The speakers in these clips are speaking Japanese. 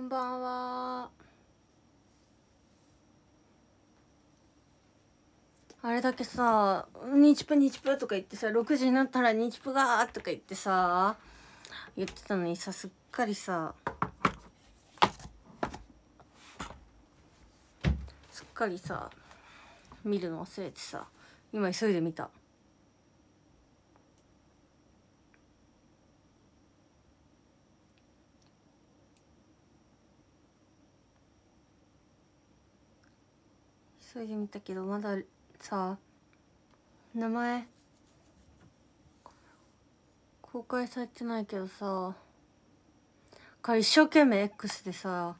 んばんはあれだけさ「日チプニプ」とか言ってさ6時になったら「日チプが」とか言ってさ言ってたのにさすっかりさすっかりさ見るの忘れてさ今急いで見た数字見たけどまださ名前公開されてないけどさか一生懸命 X でさ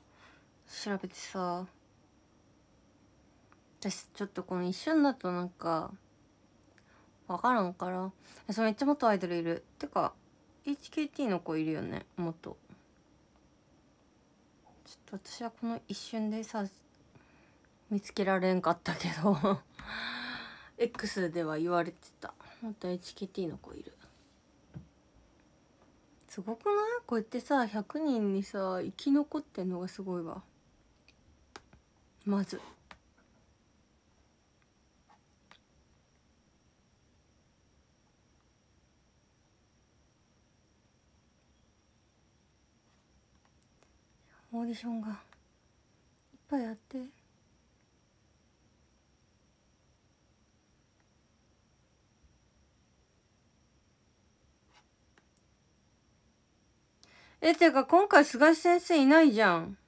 調べてさ私ちょっとこの一瞬だとなんか分からんからそれめっちゃ元アイドルいるてか HKT の子いるよね元ちょっと私はこの一瞬でさ見つけられんかったけど X では言われてたまた HKT の子いるすごくないこうやってさ100人にさ生き残ってんのがすごいわまず。オーディションがいっぱいあって。え、てか今回菅先生いないじゃん。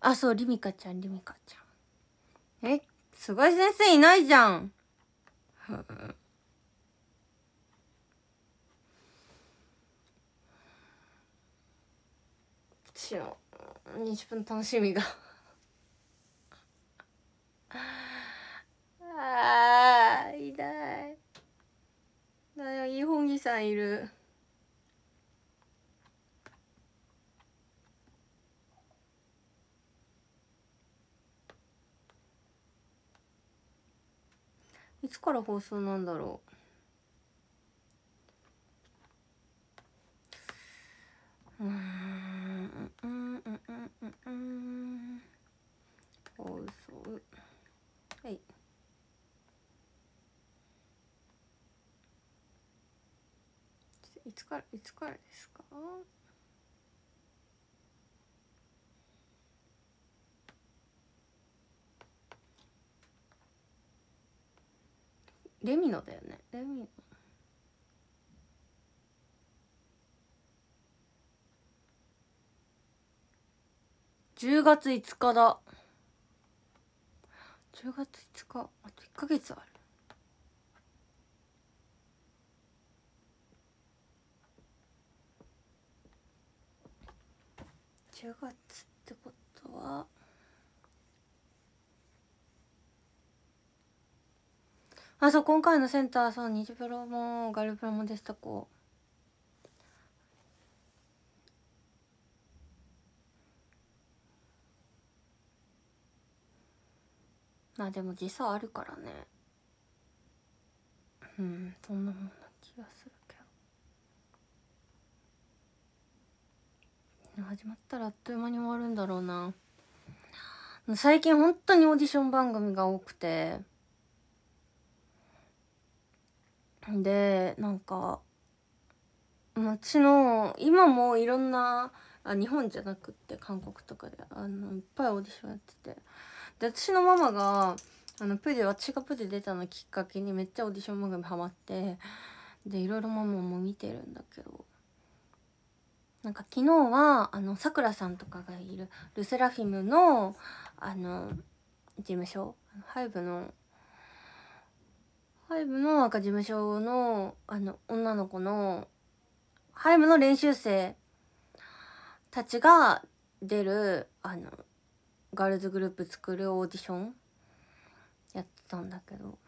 あ、そう、リミカちゃん、リミカちゃん。え、菅井先生いないじゃん。しのう20分楽しみがあー痛いだよイ・ホンギさんいるいつから放送なんだろううんうんうんうんうんうん放送はいいつからいつからですかレミノだよねレミノ10月5日だ10月5日あと1か月ある10月ってことはあそう今回のセンターそうニジプロもガルプロもでしたこまあでも時差あるからねうんそんなもんな気がするけど始まったらあっという間に終わるんだろうな最近本当にオーディション番組が多くてでなんか街の今もいろんなあ日本じゃなくって韓国とかであのいっぱいオーディションやっててで私のママがあのプジ私がプジ出たのきっかけにめっちゃオーディション番組ハマってでいろいろママも見てるんだけどなんか昨日はあのさくらさんとかがいるルセラフィムのあの事務所ハイブのハイブの赤事務所のあの女の子のハイブの練習生たちが出るあのガールズグループ作るオーディションやってたんだけど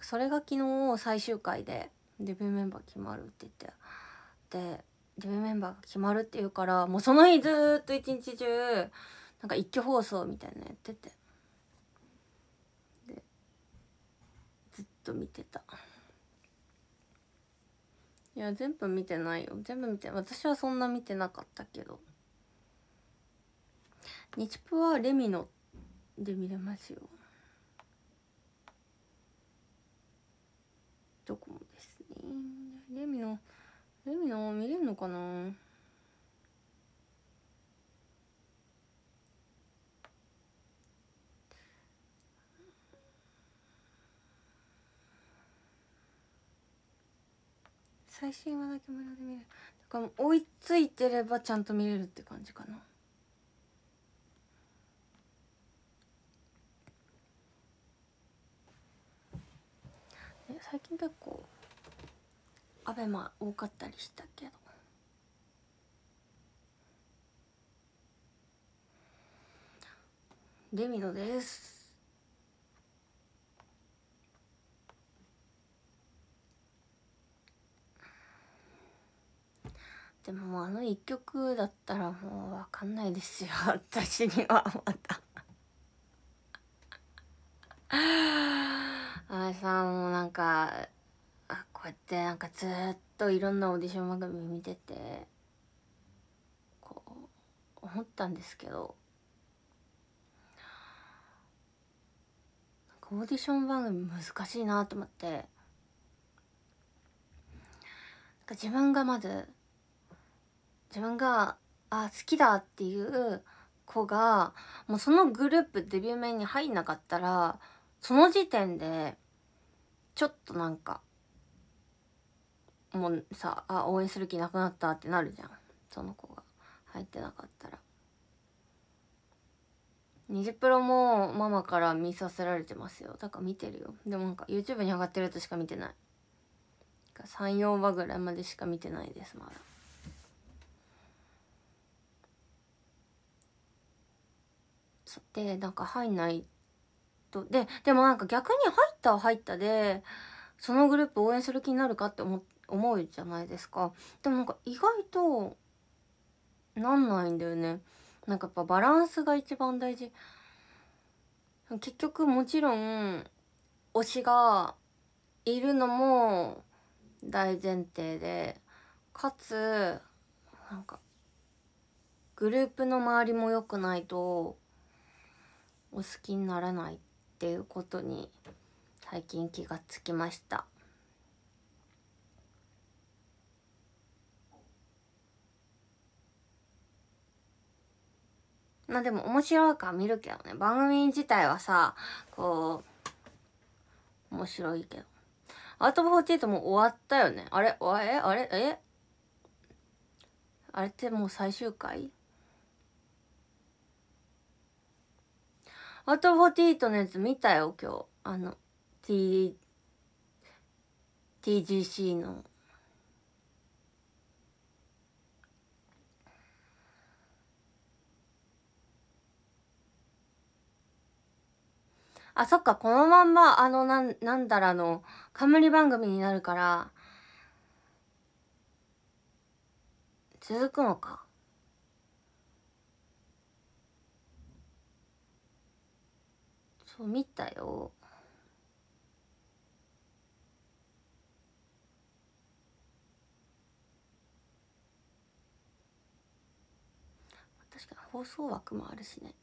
それが昨日最終回でデビューメンバー決まるって言ってでデビューメンバーが決まるって言うからもうその日ずっと一日中なんか一挙放送みたいなのやっててでずっと見てたいや全部見てないよ全部見て私はそんな見てなかったけど日プはレミので見れますよどこもですねレミのレミの見れるのかな最新話だけ無料でだから追いついてればちゃんと見れるって感じかな最近結構アベマ多かったりしたけどデミノですでもあの一曲だったらもう分かんないですよ 私にはまたあれさもうなんかあこうやってなんかずっといろんなオーディション番組見ててこう思ったんですけどオーディション番組難しいなと思ってなんか自分がまず自分があ好きだっていう子がもうそのグループデビュー面に入んなかったらその時点でちょっとなんかもうさあ応援する気なくなったってなるじゃんその子が入ってなかったら。ニジプロもママから見させられてますよだから見てるよでもなんか YouTube に上がってるやしか見てない34話ぐらいまでしか見てないですまだでなんか入んないとででもなんか逆に入ったは入ったでそのグループ応援する気になるかって思思うじゃないですかでもなんか意外となんないんだよねなんかやっぱバランスが一番大事結局もちろん推しがいるのも大前提でかつなんかグループの周りも良くないとお好きにならないっていうことに最近気がつきました。まあでも面白いから見るけどね番組自体はさこう面白いけどアートフォーティートも終わったよねあれあれあれえあれってもう最終回アート48のやつ見たよ、今日。あの、T、TGC の。あ、そっか、このまんま、あの、なん、なんだらの、冠番組になるから、続くのか。見たよ確かに放送枠もあるしね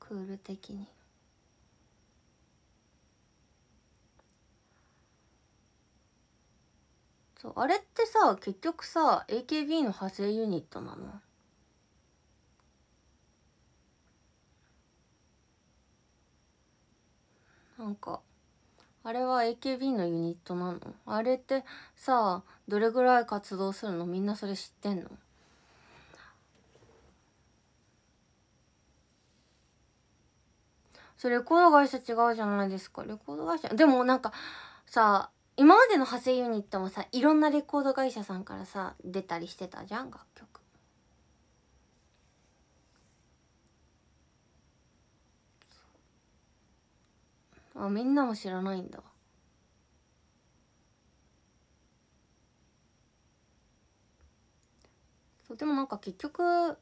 クール的に。そうあれってさ結局さ AKB の派生ユニットなのなんかあれは AKB のユニットなのあれってさあどれぐらい活動するのみんなそれ知ってんのそれレコード会社違うじゃないですかレコード会社でもなんかさ今までの派生ユニットもさいろんなレコード会社さんからさ出たりしてたじゃん楽あみんなも知らないんだそうでもなんか結局派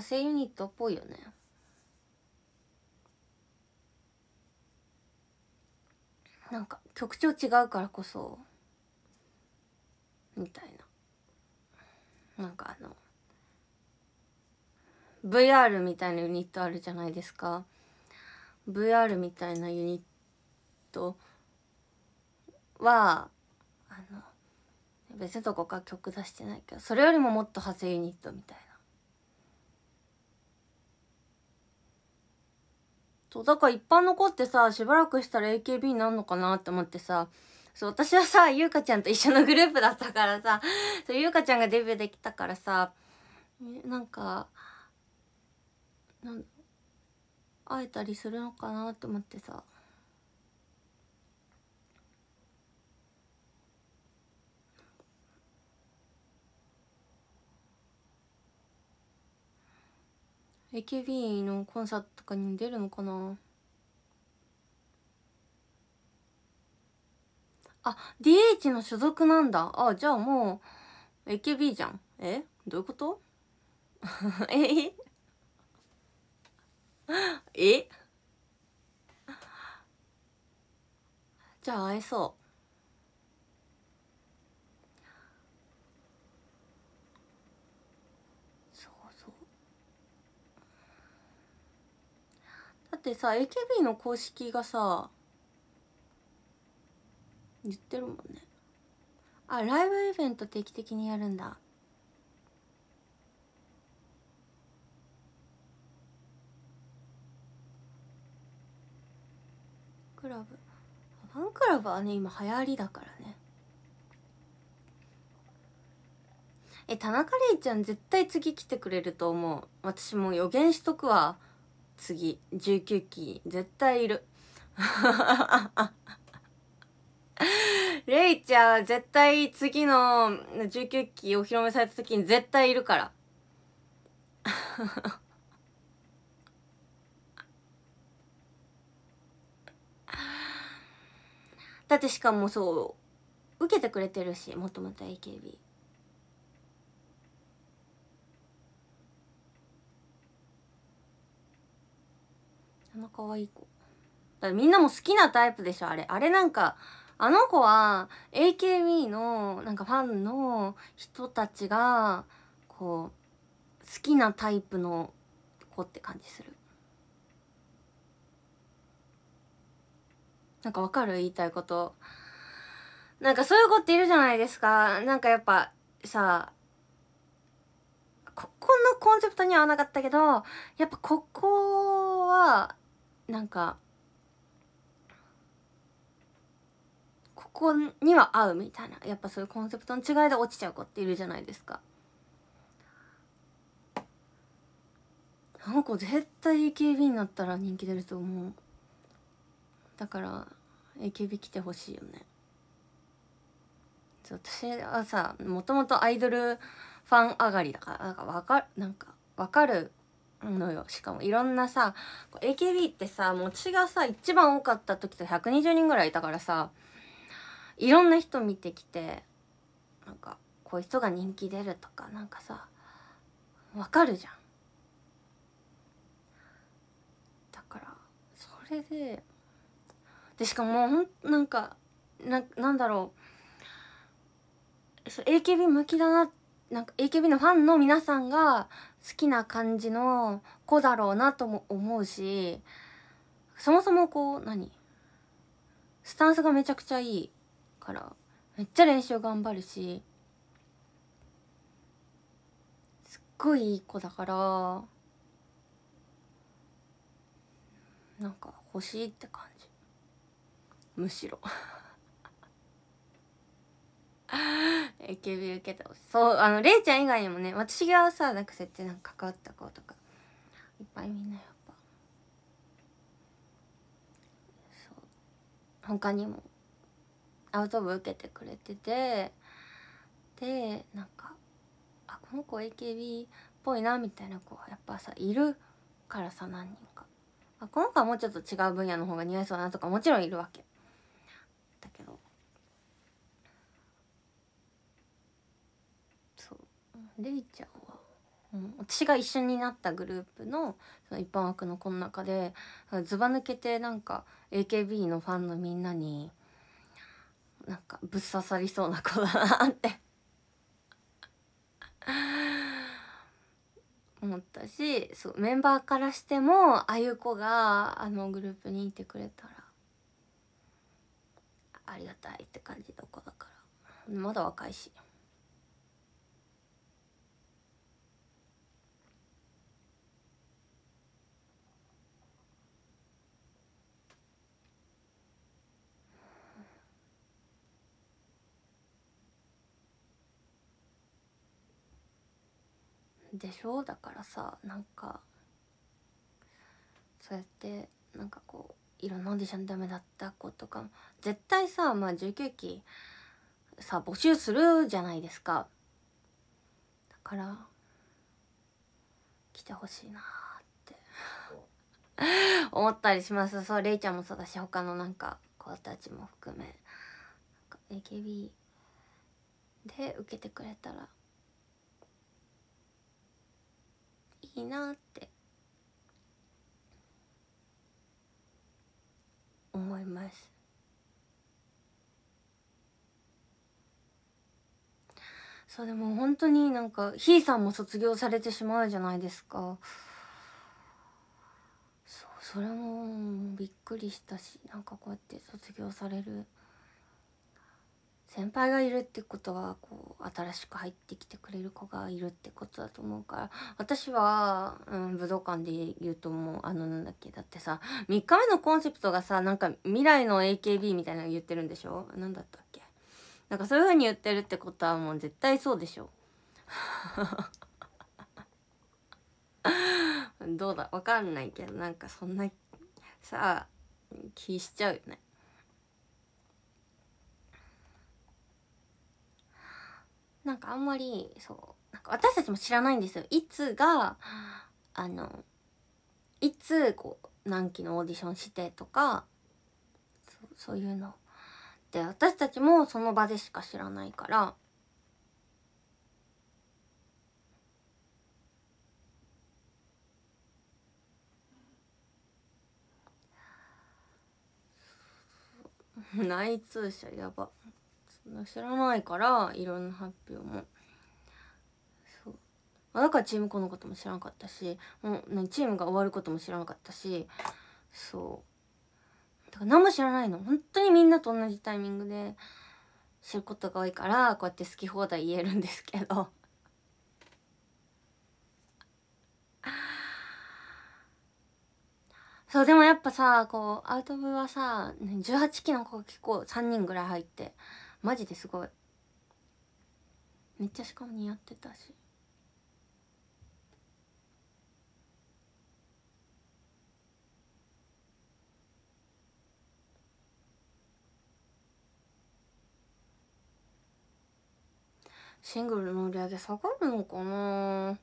生ユニットっぽいよねなんか曲調違うからこそみたいななんかあの VR みたいなユニットあるじゃないですか VR みたいなユニットはあの別のとこか曲出してないけどそれよりももっと派生ユニットみたいな。そうだから一般の子ってさしばらくしたら AKB になるのかなって思ってさそう私はさ優香ちゃんと一緒のグループだったからさそう優香ちゃんがデビューできたからさなんかなん会えたりするのかなって思ってさエ AKB のコンサートとかに出るのかなあ DH の所属なんだあじゃあもう AKB じゃんえどういうこと ええじゃあ会えそうだってさ AKB の公式がさ言ってるもんねあライブイベント定期的にやるんだクラブファンクラブはね今流行りだからねえ田中玲ちゃん絶対次来てくれると思う私もう予言しとくわ次19期絶対いるレイ ちゃん絶対次の19期お披露目された時に絶対いるからだってしかもそう受けてくれてるしもともと AKB。あの可愛い子だみんなも好きなタイプでしょあれあれなんかあの子は AKB のなんかファンの人たちがこう好きなタイプの子って感じするなんかわかる言いたいこと。なんかそういう子っているじゃないですか。なんかやっぱさ、ここのコンセプトには合わなかったけど、やっぱここは、なんか、ここには合うみたいな。やっぱそういうコンセプトの違いで落ちちゃう子っているじゃないですか。あの子絶対 AKB になったら人気出ると思う。だから AKB 来てほしいよね私はさもともとアイドルファン上がりだからなんかわかなんかわかるのよしかもいろんなさ AKB ってさ持ちがさ一番多かった時と120人ぐらいいたからさいろんな人見てきてなんかこういう人が人気出るとかなんかさわかるじゃんだからそれででしかもほんなんかななんだろうそう AKB 向きだななんか AKB のファンの皆さんが好きな感じの子だろうなとも思うしそもそもこう何スタンスがめちゃくちゃいいからめっちゃ練習頑張るしすっごいいい子だからなんか欲しいって感じ。むしろ AKB 受けたそうあのれいちゃん以外にもね私がさなんかってなんか関わった子とかいっぱいみんなやっぱそう他にもアウト部受けてくれててでなんかあこの子 AKB っぽいなみたいな子やっぱさいるからさ何人かあこの子はもうちょっと違う分野の方が似合いそうだなとかもちろんいるわけれいちゃんは、うん、私が一緒になったグループのその一般枠のこの中でずば抜けてなんか AKB のファンのみんなになんかぶっ刺さりそうな子だなって 思ったしそうメンバーからしてもああいう子があのグループにいてくれたらありがたいって感じの子だからまだ若いし。でしょだからさなんかそうやってなんかこういろんなオーディションダメだった子とか絶対さまあ19期さ募集するじゃないですかだから来てほしいなって 思ったりしますそうれいちゃんもそうだし他のなんか子たちも含め AKB で受けてくれたらいいなって思いますそうでも本当になんかひいさんも卒業されてしまうじゃないですかそうそれもびっくりしたしなんかこうやって卒業される先輩がいるってことはこう新しく入ってきてくれる子がいるってことだと思うから私は、うん、武道館で言うともうあのなんだっけだってさ3日目のコンセプトがさなんか未来の AKB みたいなの言ってるんでしょ何だったっけなんかそういう風に言ってるってことはもう絶対そうでしょ どうだわかんないけどなんかそんなさあ気しちゃうよねなんかあんまりそうなんか私たちも知らないんですよいつがあのいつこう何期のオーディションしてとかそういうので私たちもその場でしか知らないから 内通者やば。知らないからいろんな発表もそうだからチームこのことも知らなかったしもう、ね、チームが終わることも知らなかったしそうだから何も知らないの本当にみんなと同じタイミングで知ることが多いからこうやって好き放題言えるんですけど そうでもやっぱさこうアウト部はさ18期の子が結構3人ぐらい入ってマジですごいめっちゃしかも似合ってたしシングルの売り上げ下がるのかな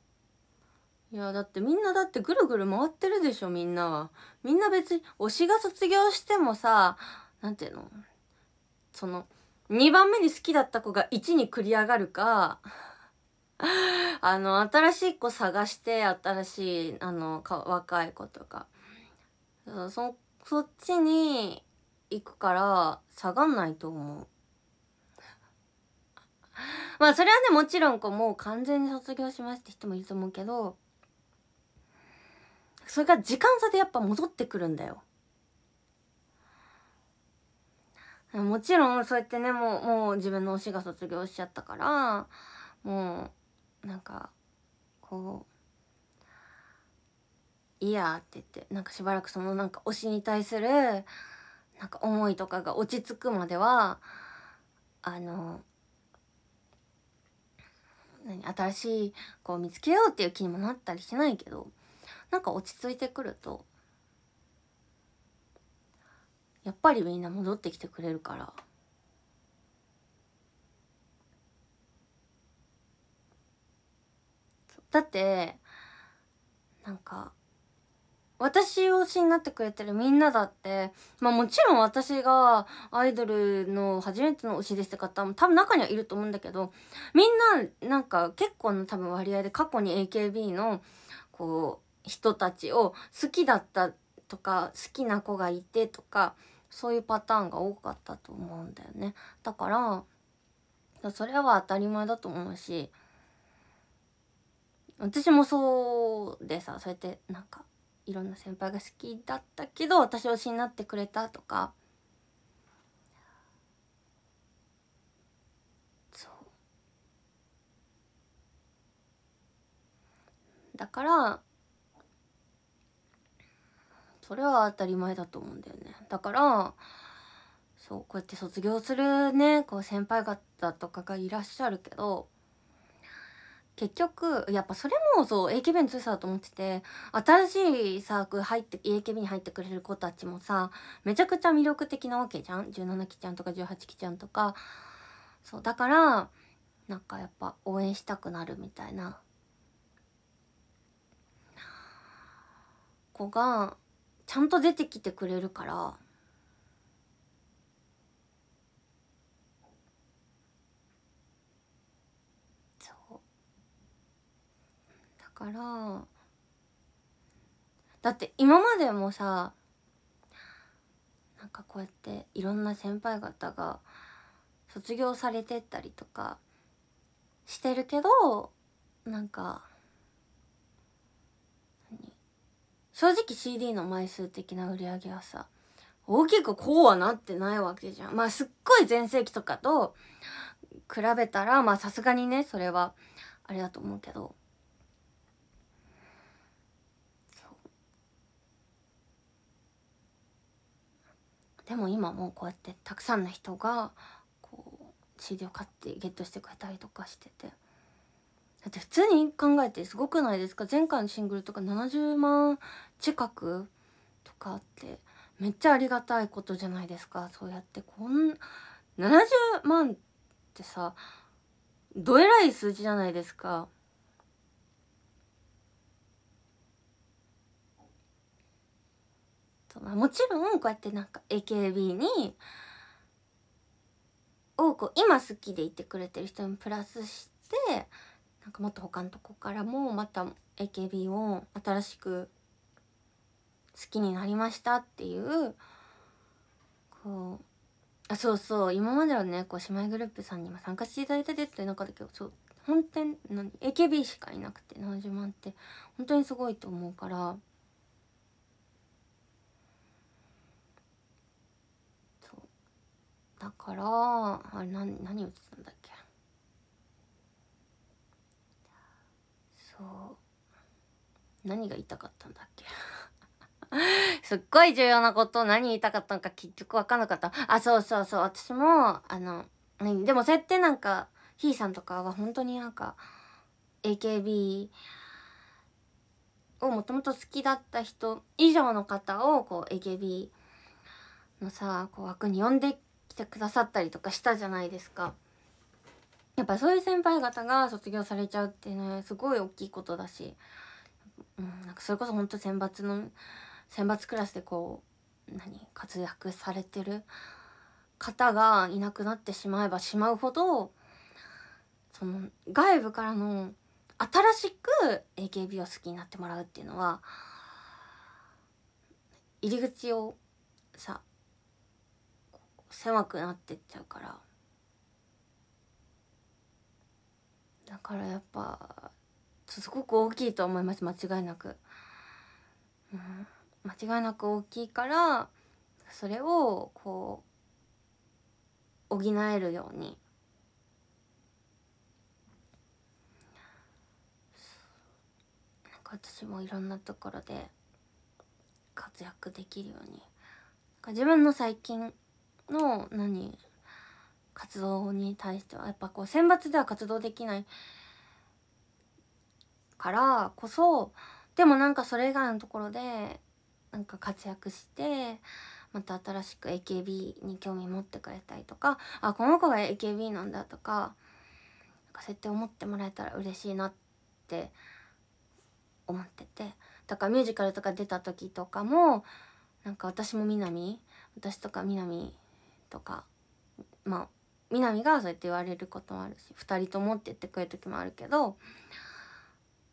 いやだってみんなだってぐるぐる回ってるでしょみんなはみんな別に推しが卒業してもさ何ていうのその2番目に好きだった子が1に繰り上がるかあの新しい子探して新しいあの若い子とかそそっちに行くから下がんないと思うまあそれはねもちろんこうもう完全に卒業しますって人もいると思うけどそれが時間差でやっぱ戻ってくるんだよもちろんそうやってねもうもう自分の推しが卒業しちゃったからもうなんかこう「いや」って言ってなんかしばらくそのなんか推しに対するなんか思いとかが落ち着くまではあの何新しい子を見つけようっていう気にもなったりしないけどなんか落ち着いてくるとやっぱりみんな戻ってきてくれるからだってなんか私推しになってくれてるみんなだって、まあもちろん私がアイドルの初めての推しですって方も多分中にはいると思うんだけど、みんななんか結構の多分割合で過去に AKB のこう人たちを好きだったとか、好きな子がいてとか、そういうパターンが多かったと思うんだよねだからそれは当たり前だと思うし私もそうでさそうやってなんかいろんな先輩が好きだったけど私推しになってくれたとかそうだからそれは当たり前だと思うんだよねだからそうこうやって卒業するねこう先輩方とかがいらっしゃるけど結局やっぱそれもそう AKB の強さだと思ってて新しいサークル入って AKB に入ってくれる子たちもさめちゃくちゃ魅力的なわけじゃん17期ちゃんとか18期ちゃんとかそうだからなんかやっぱ応援したくなるみたいな子がちゃんと出てきてくれるからそうだからだって今までもさなんかこうやっていろんな先輩方が卒業されてったりとかしてるけどなんか正直 CD の枚数的な売り上げはさ大きくこうはなってないわけじゃんまあすっごい全盛期とかと比べたらまあさすがにねそれはあれだと思うけどでも今もうこうやってたくさんの人がこう CD を買ってゲットしてくれたりとかしててだって普通に考えてすごくないですか前回のシングルとか70万近くとかあってめっちゃありがたいことじゃないですかそうやってこん70万ってさどえらい数字じゃないですか。もちろんこうやってなんか AKB にをく今好きでいてくれてる人にプラスしてなんかもっと他のとこからもまた AKB を新しく好きになりましたっていうこうあそうそう今まではねこう姉妹グループさんにも参加していただいたでってなかったけどそう本店何 AKB しかいなくて野島って本当にすごいと思うからそうだからあれ何何言ってたんだっけそう何が言いたかったんだっけ すっごい重要なこと何言いたかったのか結局分かんなかったあそうそうそう私もあのでもそうやってなんかひーさんとかは本当になんか AKB をもともと好きだった人以上の方をこう AKB のさこう枠に呼んできてくださったりとかしたじゃないですか。やっぱそういう先輩方が卒業されちゃうっていうのはすごい大きいことだし、うん、なんかそれこそ本当選抜の選抜クラスでこう何活躍されてる方がいなくなってしまえばしまうほどその外部からの新しく AKB を好きになってもらうっていうのは入り口をさ狭くなってっちゃうから。だからやっぱすごく大きいと思います間違いなく、うん、間違いなく大きいからそれをこう補えるようになんか私もいろんなところで活躍できるように自分の最近の何活動に対してはやっぱこう選抜では活動できないからこそでもなんかそれ以外のところでなんか活躍してまた新しく AKB に興味持ってくれたりとかあこの子が AKB なんだとかなんかそうやって思ってもらえたら嬉しいなって思っててだからミュージカルとか出た時とかもなんか私も南私とか南とかまあみがそうやって言われることもあるし2人ともって言ってくれる時もあるけど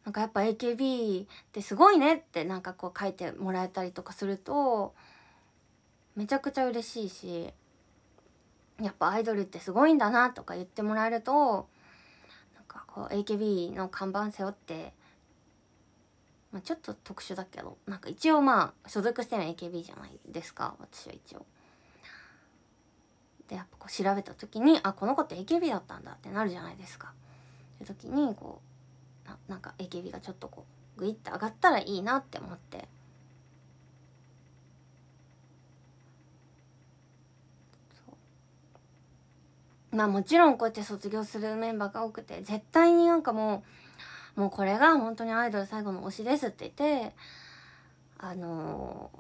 なんかやっぱ AKB ってすごいねってなんかこう書いてもらえたりとかするとめちゃくちゃ嬉しいしやっぱアイドルってすごいんだなとか言ってもらえるとなんかこう AKB の看板背負って、まあ、ちょっと特殊だけどなんか一応まあ所属してる AKB じゃないですか私は一応。でやっぱこう調べた時にあこの子って AKB だったんだってなるじゃないですか。って時にこうななんか AKB がちょっとこうグイッと上がったらいいなって思って。まあもちろんこうやって卒業するメンバーが多くて絶対になんかもうもうこれが本当にアイドル最後の推しですって言ってあの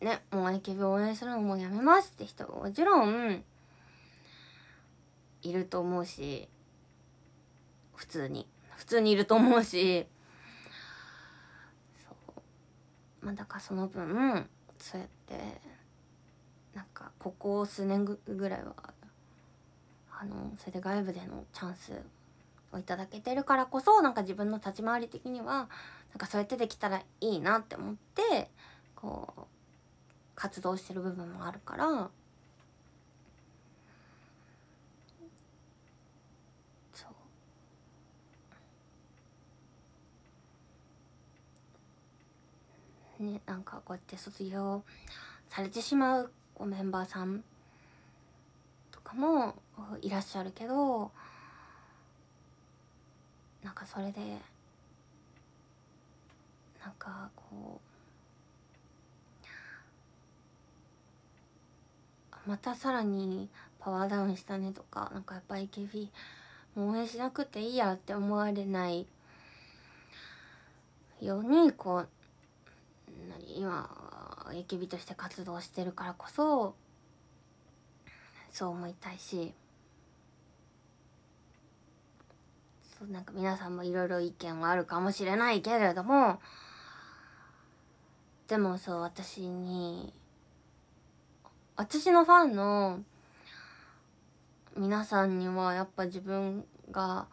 ー、ねもう AKB 応援するのもうやめますって人ももちろんいると思うし普通に普通にいると思うしそうまあだからその分そうやってなんかここ数年ぐらいはあのそれで外部でのチャンスをいただけてるからこそなんか自分の立ち回り的にはなんかそうやってできたらいいなって思ってこう活動してる部分もあるからねなんかこうやって卒業されてしまうメンバーさんとかもいらっしゃるけどなんかそれでなんかこうまたさらにパワーダウンしたねとかなんかやっぱ AKB もう応援しなくていいやって思われないようにこう今 AKB として活動してるからこそそう思いたいしそうなんか皆さんもいろいろ意見はあるかもしれないけれどもでもそう私に私のファンの皆さんにはやっぱ自分が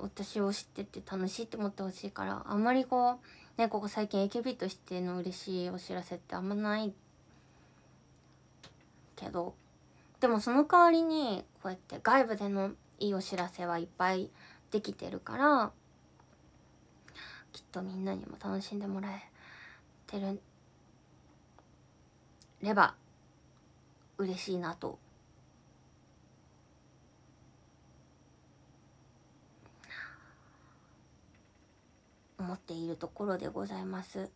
私を知ってて楽しいって思ってほしいからあんまりこうねここ最近 AKB としての嬉しいお知らせってあんまないけどでもその代わりにこうやって外部でのいいお知らせはいっぱいできてるからきっとみんなにも楽しんでもらえてるれば嬉しいなと思っているところでございます。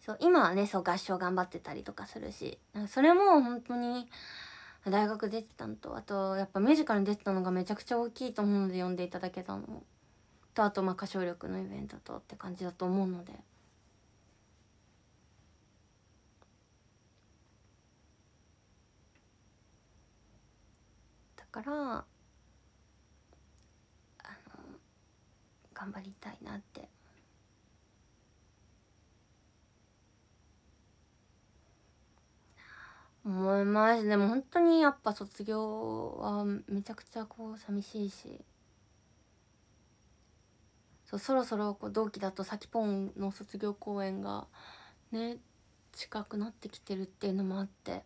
そう今はねそう合唱頑張ってたりとかするしそれも本当に大学出てたのとあとやっぱミュージカルに出てたのがめちゃくちゃ大きいと思うので呼んでいただけたのとあとまあ歌唱力のイベントとって感じだと思うので。だから頑張りたいなって思いますでも本当にやっぱ卒業はめちゃくちゃこう寂しいしそうそろそろこう同期だとさきぽんの卒業公演がね近くなってきてるっていうのもあって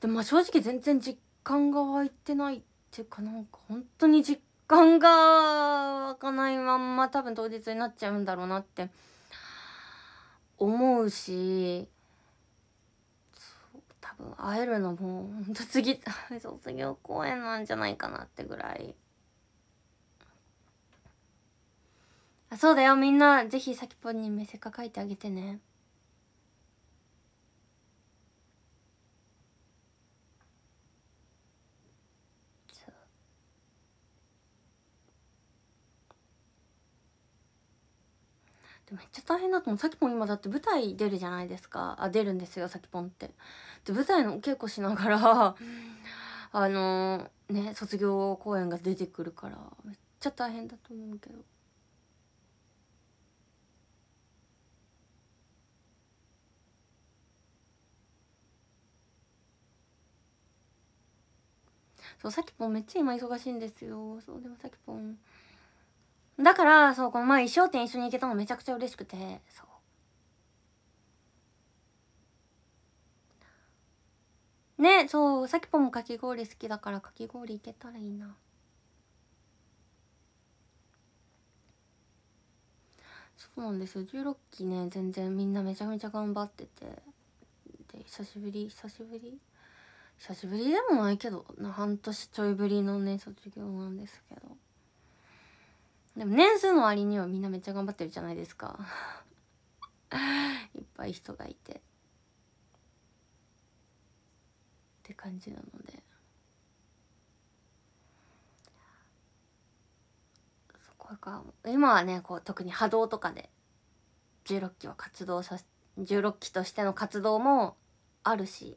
でも正直全然実感が湧いてないっていうかなんか本当に実間が湧かないまんま多分当日になっちゃうんだろうなって思うし多分会えるのもほんと次 卒業公演なんじゃないかなってぐらいあそうだよみんなぜひさきぽんに見せか書いてあげてねめっちゃ大変だと思うさきぽん今だって舞台出るじゃないですかあ出るんですよさきぽんってで舞台の稽古しながらあのー、ね卒業公演が出てくるからめっちゃ大変だと思うけどそうさきぽんめっちゃ今忙しいんですよそうでもさきぽんだからそうこの前衣装店一緒に行けたのめちゃくちゃ嬉しくてそうねそうさきぽもかき氷好きだからかき氷行けたらいいなそうなんですよ16期ね全然みんなめちゃめちゃ頑張っててで久しぶり久しぶり久しぶりでもないけど半年ちょいぶりのね卒業なんですけどでも年数の割にはみんなめっちゃ頑張ってるじゃないですか いっぱい人がいてって感じなのでそこ今はねこう特に波動とかで16期は活動さ16期としての活動もあるし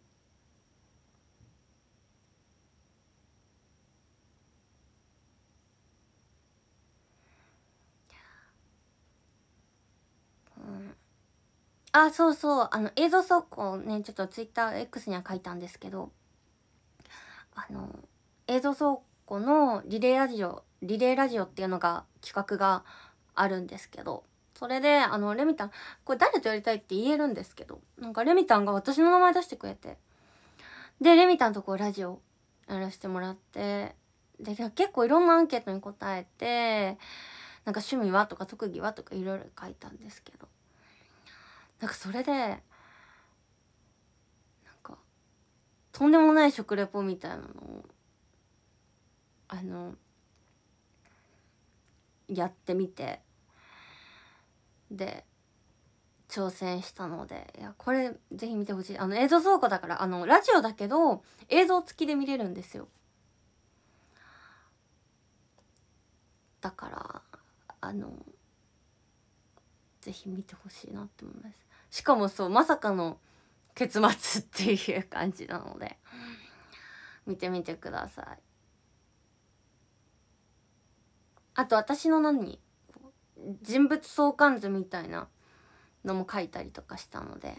あ、そうそう。あの、映像速庫ね、ちょっと TwitterX には書いたんですけど、あの、映像速庫のリレーラジオ、リレーラジオっていうのが、企画があるんですけど、それで、あの、レミタン、これ誰とやりたいって言えるんですけど、なんかレミタンが私の名前出してくれて、で、レミタンとこうラジオやらせてもらって、で、結構いろんなアンケートに答えて、なんか趣味はとか特技はとかいろいろ書いたんですけど、なんかそれでなんかとんでもない食レポみたいなのをあのやってみてで挑戦したのでいやこれぜひ見てほしいあの映像倉庫だからあのラジオだけど映像付きで見れるんですよだからあのぜひ見てほしいなって思いますしかもそうまさかの結末っていう感じなので見てみてくださいあと私の何人物相関図みたいなのも書いたりとかしたので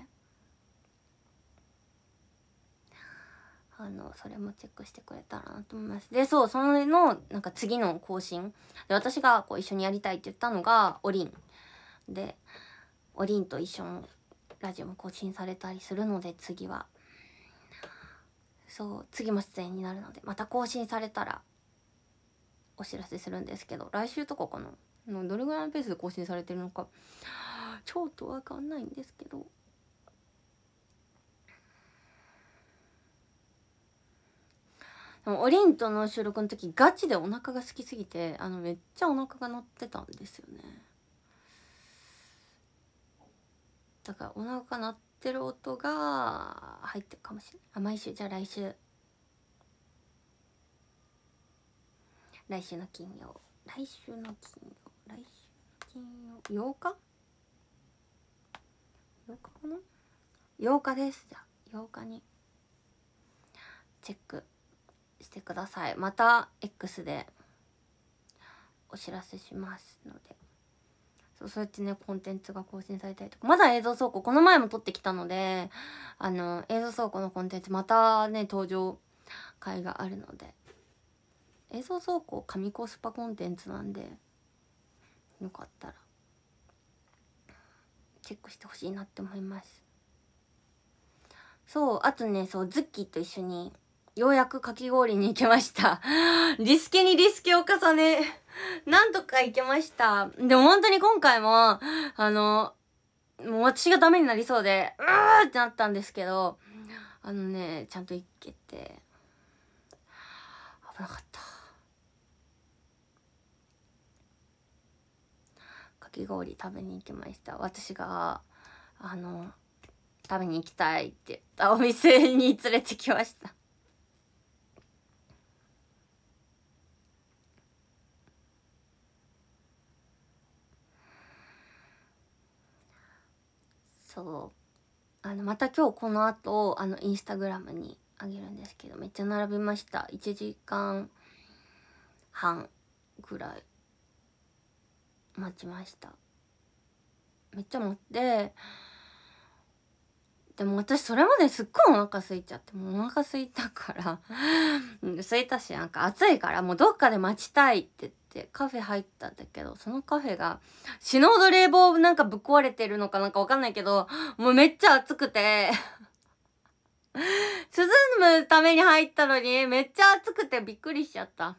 あのそれもチェックしてくれたらなと思いますでそうそののなんか次の更新で私がこう一緒にやりたいって言ったのがおりんでおりんと一緒のラジオも更新されたりするので次はそう次も出演になるのでまた更新されたらお知らせするんですけど来週とかかなどれぐらいのペースで更新されてるのかちょっとわかんないんですけどでもオリンとの収録の時ガチでお腹が空きすぎてあのめっちゃお腹が鳴ってたんですよねだからお腹が鳴ってる音が入ってるかもしれないあ毎週じゃあ来週来週の金曜来週の金曜来週の金曜8日8日かな8日ですじゃあ8日にチェックしてくださいまた X でお知らせしますのでそうそうやってねコンテンツが更新されたりとかまだ映像倉庫この前も撮ってきたのであの映像倉庫のコンテンツまたね登場会があるので映像倉庫紙コスパコンテンツなんでよかったらチェックしてほしいなって思いますそうあとねそうズッキーと一緒にようやくかき氷に行きました リスケにリスケを重ね なんとか行けました。でも本当に今回も、あの、もう私がダメになりそうで、うーってなったんですけど、あのね、ちゃんと行けて、危なかった。かき氷食べに行きました。私が、あの、食べに行きたいって言ったお店に連れてきましたそうあのまた今日この後あのインスタグラムにあげるんですけどめっちゃ並びました1時間半ぐらい待ちましためっちゃ持ってでも私それまですっごいお腹空いちゃってもうお腹空いたから空いたしなんか暑いからもうどっかで待ちたいって言ってカフェ入ったんだけどそのカフェが死のうど冷房なんかぶっ壊れてるのかなんかわかんないけどもうめっちゃ暑くて 涼むために入ったのにめっちゃ暑くてびっくりしちゃった。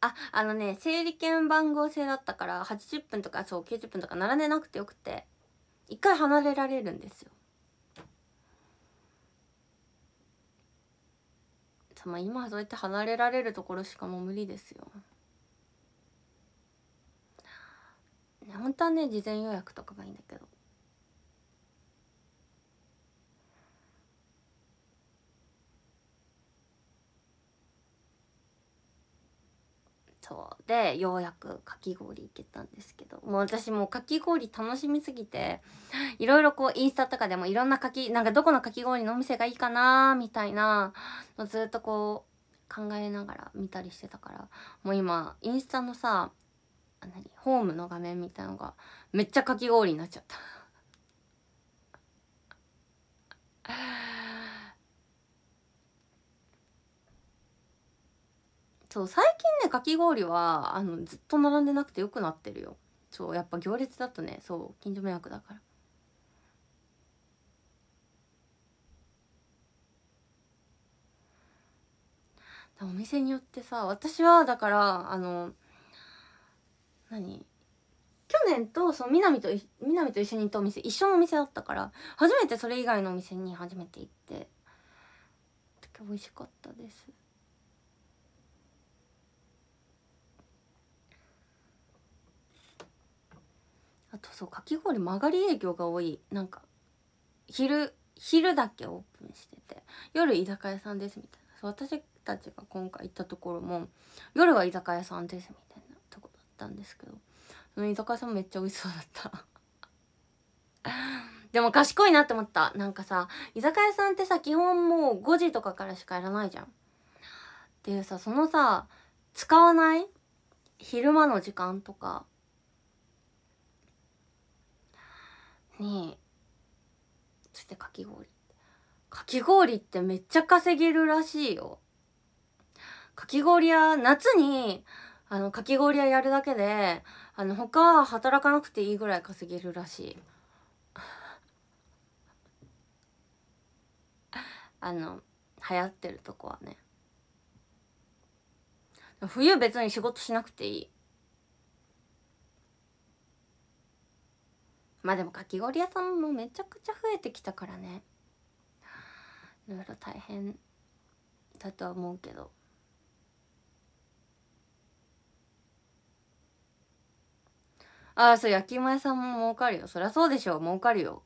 ああのね整理券番号制だったから80分とかそう90分とか並んでなくてよくて一回離れられるんですよまあ今そうやって離れられるところしかもう無理ですよ本当はね事前予約とかがいいんだけどそうでようやくかき氷行けたんですけどもう私もうかき氷楽しみすぎていろいろこうインスタとかでもいろんなかきなんかどこのかき氷のお店がいいかなみたいなのずっとこう考えながら見たりしてたからもう今インスタのさ何ホームの画面みたいのがめっちゃかき氷になっちゃったそう最近ねかき氷はあのずっと並んでなくてよくなってるよそうやっぱ行列だとねそう近所迷惑だからお店によってさ私はだからあの何去年とそう南と南と一緒に行ったお店一緒のお店だったから初めてそれ以外のお店に初めて行って美味しかったです。あとそうかき氷曲がり営業が多いなんか昼昼だけオープンしてて夜居酒屋さんですみたいなそう私たちが今回行ったところも夜は居酒屋さんですみたいなとこだったんですけどその居酒屋さんめっちゃ美味しそうだった でも賢いなって思ったなんかさ居酒屋さんってさ基本もう5時とかからしかやらないじゃんっていうさそのさ使わない昼間の時間とかにそしてかき氷かき氷ってめっちゃ稼げるらしいよかき氷屋夏にあのかき氷屋やるだけであの他働かなくていいぐらい稼げるらしいあの流行ってるとこはね冬別に仕事しなくていいまあでもかき氷屋さんもめちゃくちゃ増えてきたからねいろいろ大変だとは思うけどああそう焼き芋屋さんも儲かるよそりゃそうでしょ儲かるよ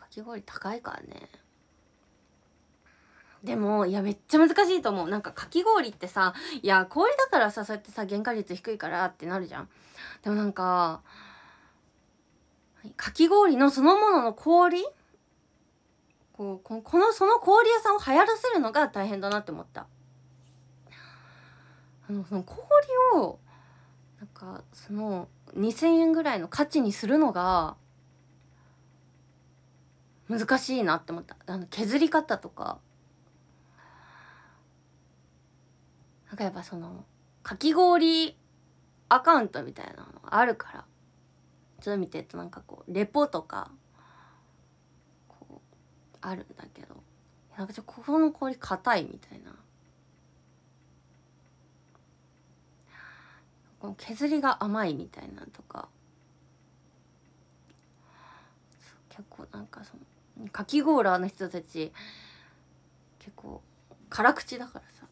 かき氷高いからねでもいやめっちゃ難しいと思うなんかかき氷ってさいや氷だからさそうやってさ原価率低いからってなるじゃんでもなんかかき氷のそのものの氷こうこのその氷屋さんを流行らせるのが大変だなって思ったあのその氷をなんかその2,000円ぐらいの価値にするのが難しいなって思ったあの削り方とかんかやっぱそのかき氷アカウントみたいなのあるからちょっと見てるとなんかこうレポとかこうあるんだけどなんかちょっとここの氷硬いみたいなこの削りが甘いみたいなとか結構なんかそのかき氷の人たち結構辛口だからさ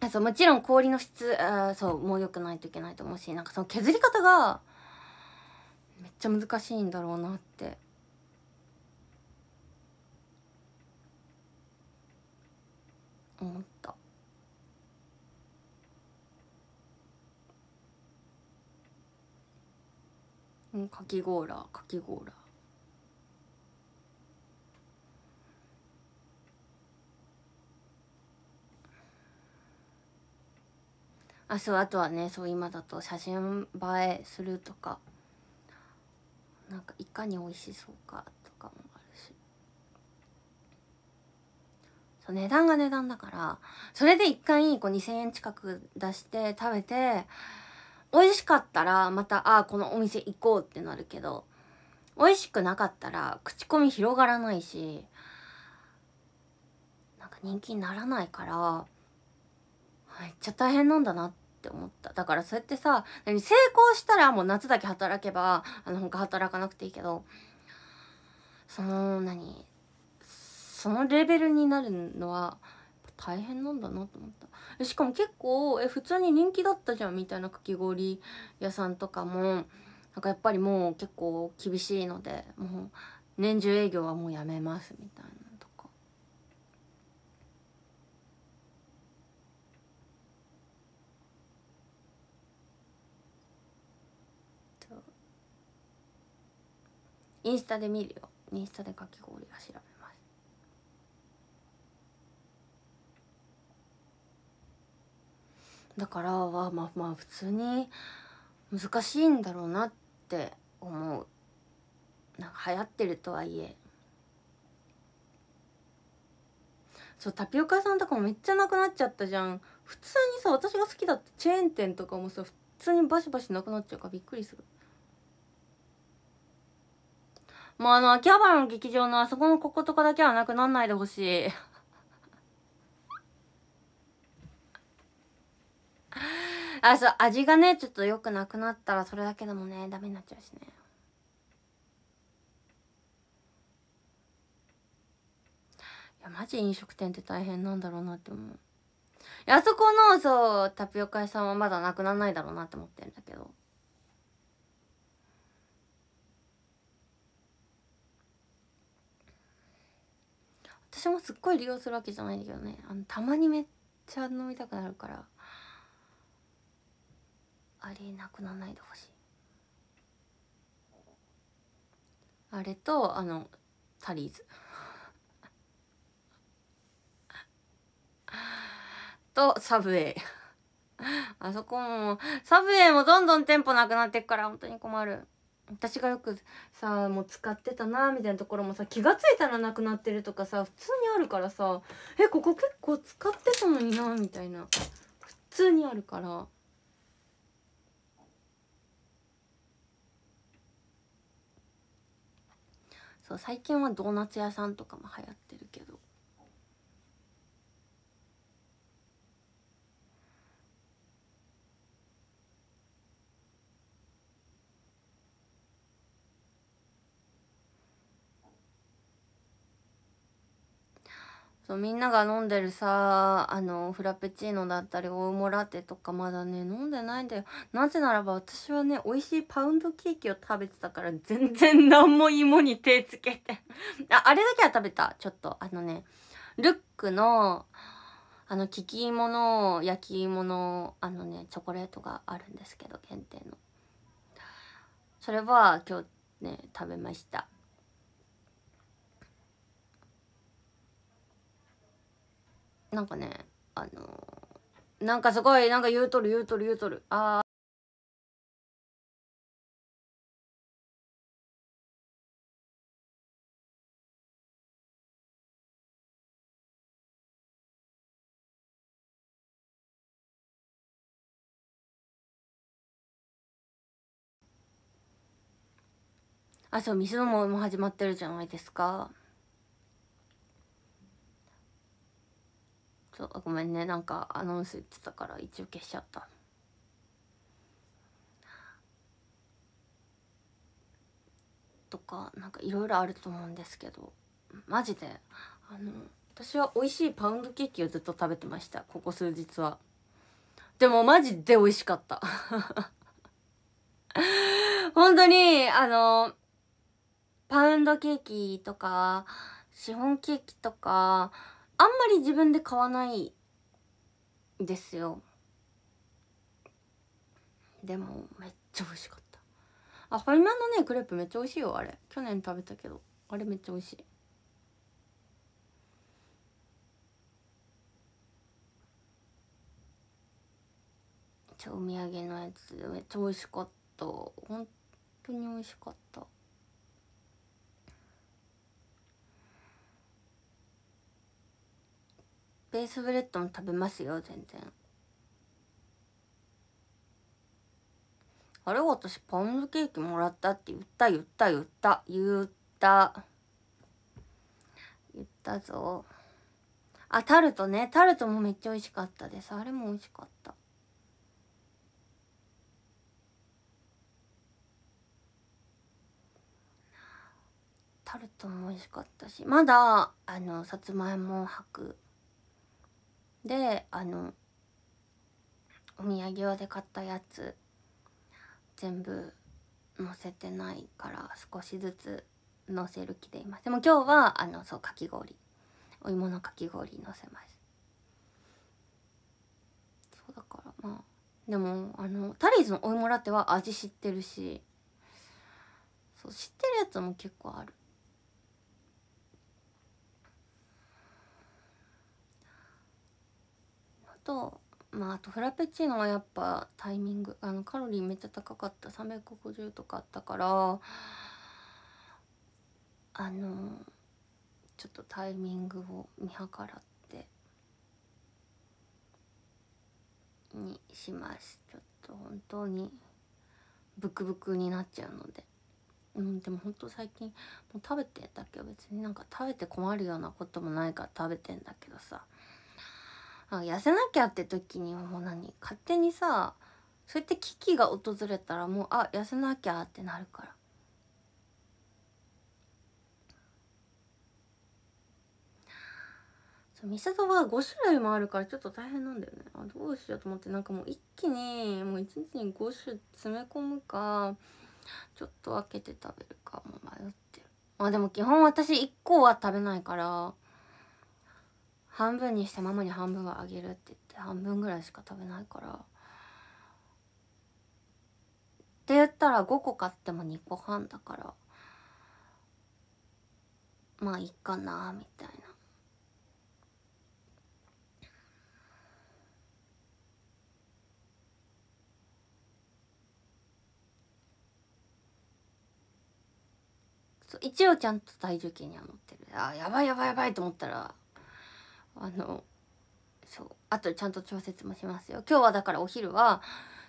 あそうもちろん氷の質あそうもう良くないといけないと思うしなんかその削り方がめっちゃ難しいんだろうなって思ったうんかき氷かき氷あそうあとはねそう今だと写真映えするとかなんかいかに美味しそうかとかもあるしそう値段が値段だからそれで一回こう2,000円近く出して食べて美味しかったらまたああこのお店行こうってなるけど美味しくなかったら口コミ広がらないしなんか人気にならないから。めっちゃ大変なんだなって思っただからそうやってさ成功したらもう夏だけ働けばあの他働かなくていいけどその何そのレベルになるのは大変なんだなと思ったしかも結構え普通に人気だったじゃんみたいなかき氷屋さんとかもなんかやっぱりもう結構厳しいのでもう年中営業はもうやめますみたいなインスタで見るよインスタでかき氷は調べますだからはまあまあ普通に難しいんだろうなって思うなんか流行ってるとはいえそうタピオカ屋さんとかもめっちゃなくなっちゃったじゃん普通にさ私が好きだったチェーン店とかもさ普通にバシバシなくなっちゃうからびっくりするもうあの、秋葉原の劇場のあそこのこことかだけはなくなんないでほしい。あ、そう、味がね、ちょっと良くなくなったらそれだけでもね、ダメになっちゃうしね。いや、マジ飲食店って大変なんだろうなって思う。いや、あそこの、そう、タピオカ屋さんはまだなくならないだろうなって思ってるんだけど。私もすっごい利用するわけじゃないんだけどねあのたまにめっちゃ飲みたくなるからあれなくならないでほしいあれとあのタリーズ とサブウェイあそこもサブウェイもどんどん店舗なくなってくから本当に困る。私がよくさもう使ってたなみたいなところもさ気が付いたらなくなってるとかさ普通にあるからさえここ結構使ってたのになみたいな普通にあるから。そう最近はドーナツ屋さんとかも流行ってるけどそうみんなが飲んでるさあのフラペチーノだったりオーモラテとかまだね飲んでないんだよなぜならば私はね美味しいパウンドケーキを食べてたから全然何も芋に手つけてああれだけは食べたちょっとあのねルックのあの利き芋の焼き芋のあのねチョコレートがあるんですけど限定のそれは今日ね食べましたなんかねあのー、なんかすごいなんか言うとる言うとる言うとるあああそう水飲もも始まってるじゃないですかそうごめんねなんかアナウンス言ってたから一応消しちゃったとかなんかいろいろあると思うんですけどマジであの私は美味しいパウンドケーキをずっと食べてましたここ数日はでもマジで美味しかった 本当にあのパウンドケーキとかシフォンケーキとかあんまり自分で買わないですよでもめっちゃ美味しかったあファミマのねクレープめっちゃ美味しいよあれ去年食べたけどあれめっちゃ美味しいちゃお土産のやつめっちゃ美味しかった本当に美味しかったベースブレッドも食べますよ全然あれ私パウンドケーキもらったって言った言った言った言った言ったぞあタルトねタルトもめっちゃ美味しかったですあれも美味しかったタルトも美味しかったしまだあのさつまいも白であのお土産用で買ったやつ全部載せてないから少しずつ載せる気でいますでも今日はあのそうかき氷お芋のかき氷載せますそうだからまあでもあのタリーズのお芋ラテは味知ってるしそう知ってるやつも結構あるとまああとフラペチーノはやっぱタイミングあのカロリーめっちゃ高かった350とかあったからあのちょっとタイミングを見計らってにしますちょっと本当にブクブクになっちゃうので。うん、でも本当最近もう食べてんだけど別になんか食べて困るようなこともないから食べてんだけどさ痩せなきゃって時にもう何勝手にさそうやって危機が訪れたらもうあ痩せなきゃってなるから。そうミは5種類もあるからちょっと大変なんだよねあどうしようと思ってなんかもう一気にもう1日に5種詰め込むかちょっと分けて食べるかも迷ってるまあでも基本私1個は食べないから半分にしてママに半分はあげるって言って半分ぐらいしか食べないからって言ったら5個買っても2個半だからまあいいかなみたいな一応ちゃんと体重計には乗ってるあやばいやばいやばいと思ったらあのそうあとちゃんと調節もしますよ今日はだからお昼は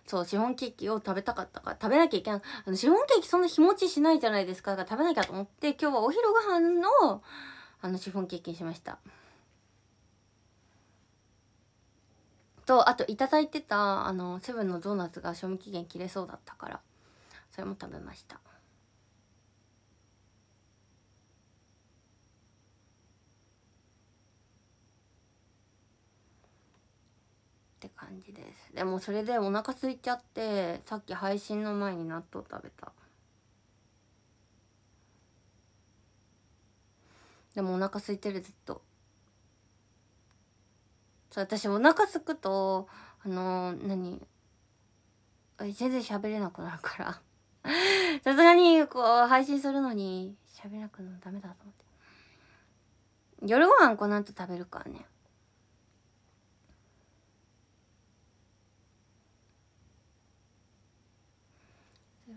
そうシフォンケーキを食べたかったから食べなきゃいけないあのシフォンケーキそんな日持ちしないじゃないですかだから食べなきゃと思って今日はお昼ご飯のあのシフォンケーキにしましたとあと頂いてたあのセブンのドーナツが賞味期限切れそうだったからそれも食べました感じですでもそれでお腹空いちゃってさっき配信の前に納豆食べたでもお腹空いてるずっとそう私お腹空くとあの何全然喋れなくなるから さすがにこう配信するのに喋れなくなるのダメだと思って夜ご飯この後食べるからね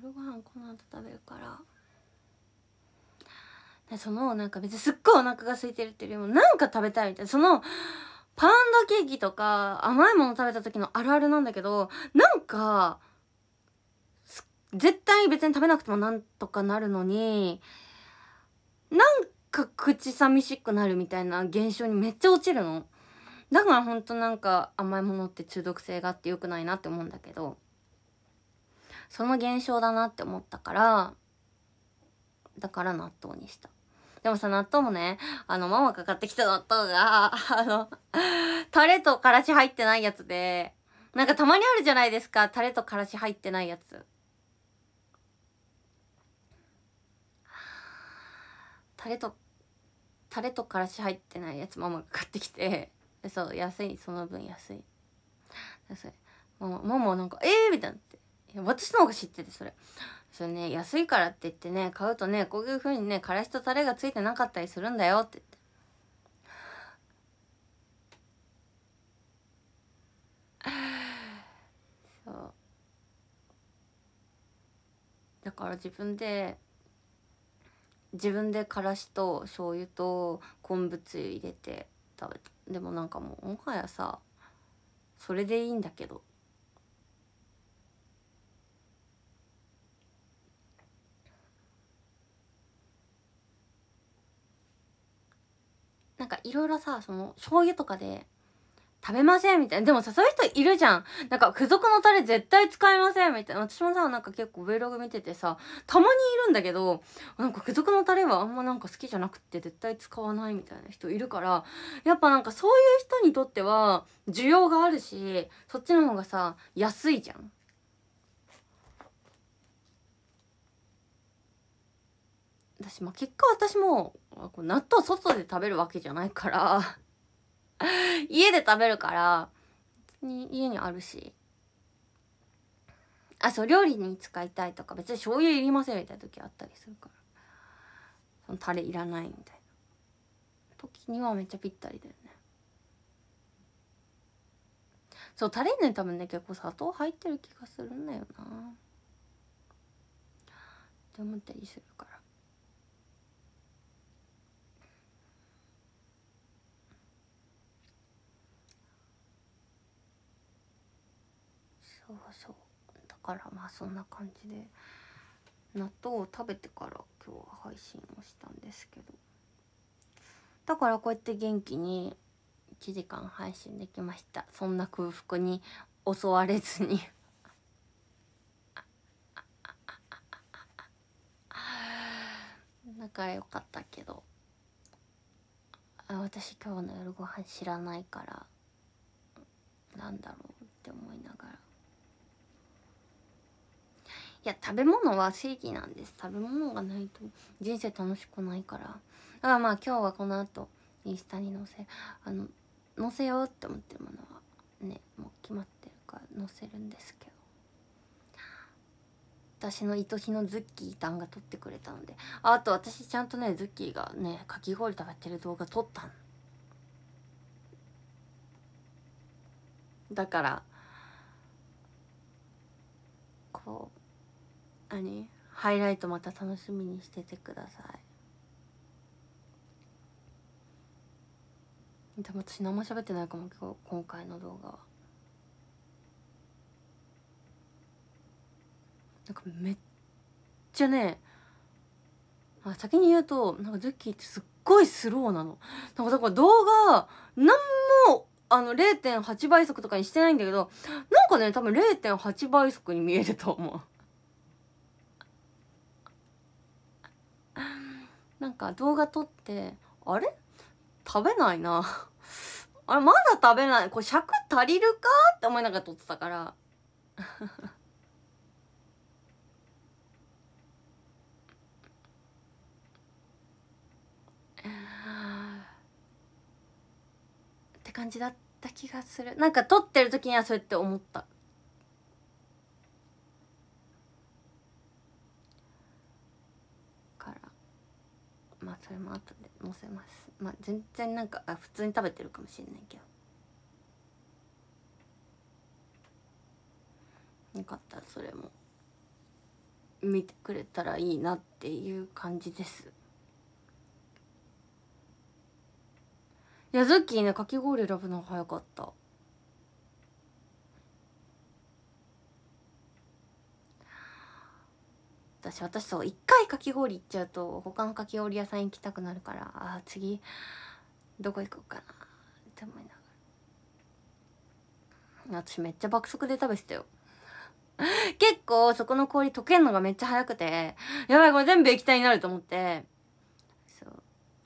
夜ご飯この後食べるからそのなんか別にすっごいお腹が空いてるっていうよりもなんか食べたいみたいなそのパンドケーキとか甘いもの食べた時のあるあるなんだけどなんか絶対別に食べなくてもなんとかなるのになんか口寂しくなるみたいな現象にめっちゃ落ちるのだからほんとなんか甘いものって中毒性があって良くないなって思うんだけどその現象だなって思ったからだから納豆にしたでもさ納豆もねあのママが買ってきた納豆があのタレとからし入ってないやつでなんかたまにあるじゃないですかタレとからし入ってないやつタレとタレとからし入ってないやつママが買ってきてそう安いその分安いマママなんか「えー!」みたいなって私の方が知っててそれそれね安いからって言ってね買うとねこういう風にねからしとタレがついてなかったりするんだよって言ってそうだから自分で自分でからしと醤油と昆布つゆ入れて食べたでもなんかもうもはやさそれでいいんだけどなんかいろいろさその醤油とかで食べませんみたいなでもさそういう人いるじゃんなんか付属のタレ絶対使いませんみたいな私もさなんか結構 Vlog 見ててさたまにいるんだけどなんか付属のタレはあんまなんか好きじゃなくって絶対使わないみたいな人いるからやっぱなんかそういう人にとっては需要があるしそっちの方がさ安いじゃん私まあ結果私も納豆外で食べるわけじゃないから 家で食べるからに家にあるしあそう料理に使いたいとか別に醤油いりませんみたいな時あったりするからそのタレいらないみたいな時にはめっちゃぴったりだよねそうタレね多分ね結構砂糖入ってる気がするんだよなって思ったりするからそうそうだからまあそんな感じで納豆を食べてから今日は配信をしたんですけどだからこうやって元気に1時間配信できましたそんな空腹に襲われずにだからよかったけどあ私今日の夜ご飯知らないからなんだろうって思いながらいや食べ物は正義なんです食べ物がないと人生楽しくないからだからまあ今日はこの後インスタに載せあの載せようって思ってるものはねもう決まってるから載せるんですけど私の愛しのズッキーさんが撮ってくれたのであと私ちゃんとねズッキーがねかき氷食べてる動画撮ったの。だからこう何ハイライトまた楽しみにしててくださいでも私何も喋ってないかも今日今回の動画はなんかめっちゃねあ先に言うとなんかズッキーってすっごいスローなのなんかだから動画何もあの0.8倍速とかにしてないんだけどなんかね多分0.8倍速に見えると思うなんか動画撮ってあれ食べないな あれまだ食べないこれ尺足りるかって思いながら撮ってたから って感じだった気がするなんか撮ってる時にはそうやって思ったまあそれも後で載せますまあ全然なんかあ普通に食べてるかもしれないけどよかったらそれも見てくれたらいいなっていう感じですいやズッキーねかき氷選ぶの早かった私私そう一回かき氷行っちゃうと他のかき氷屋さん行きたくなるからあ次どこ行こうかなって思いながら私めっちゃ爆速で食べてたよ結構そこの氷溶けるのがめっちゃ早くてやばいこれ全部液体になると思ってそ